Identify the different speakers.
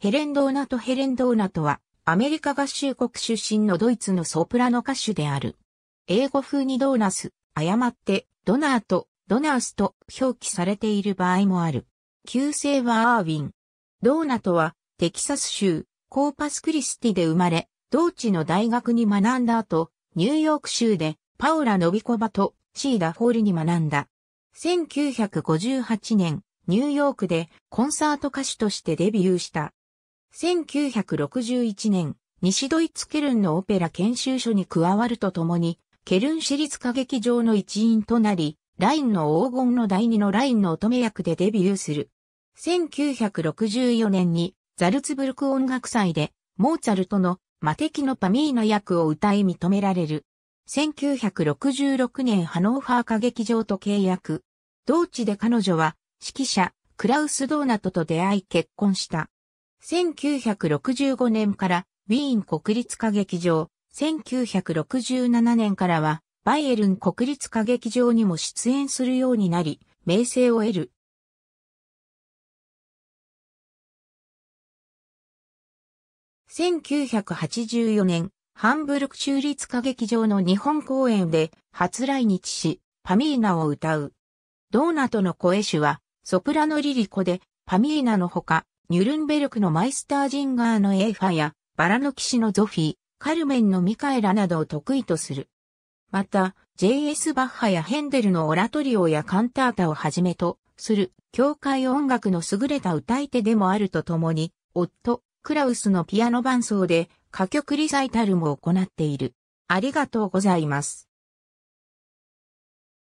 Speaker 1: ヘ
Speaker 2: レン・ドーナト・ヘレン・ドーナトは、アメリカ合衆国出身のドイツのソプラノ歌手である。英語風にドーナス、誤って、ドナーと、ドナースと表記されている場合もある。旧姓はアーウィン。ドーナトは、テキサス州、コーパスクリスティで生まれ、同地の大学に学んだ後、ニューヨーク州で、パオラ・ノビコバとシーダ・ホールに学んだ。1958年、ニューヨークでコンサート歌手としてデビューした。1961年、西ドイツケルンのオペラ研修所に加わるとともに、ケルン私立歌劇場の一員となり、ラインの黄金の第二のラインの乙女役でデビューする。1964年にザルツブルク音楽祭でモーツァルトの魔敵のパミーナ役を歌い認められる。1966年ハノーファー歌劇場と契約。同地で彼女は指揮者クラウス・ドーナトと出会い結婚した。1965年からウィーン国立歌劇場、1967年からはバイエルン国立歌劇場にも出演するようになり、
Speaker 1: 名声を得る。
Speaker 2: 1984年、ハンブルク中立歌劇場の日本公演で初来日し、パミーナを歌う。ドーナとの声手は、ソプラノリリコで、パミーナのほか、ニュルンベルクのマイスタージンガーのエーファや、バラの騎士のゾフィー、カルメンのミカエラなどを得意とする。また、J.S. バッハやヘンデルのオラトリオやカンタータをはじめとする、教会音楽の優れた歌い手でもあるとともに、夫、クラウスのピアノ伴奏で歌曲リサイタルも行っている。ありが
Speaker 1: とうございます。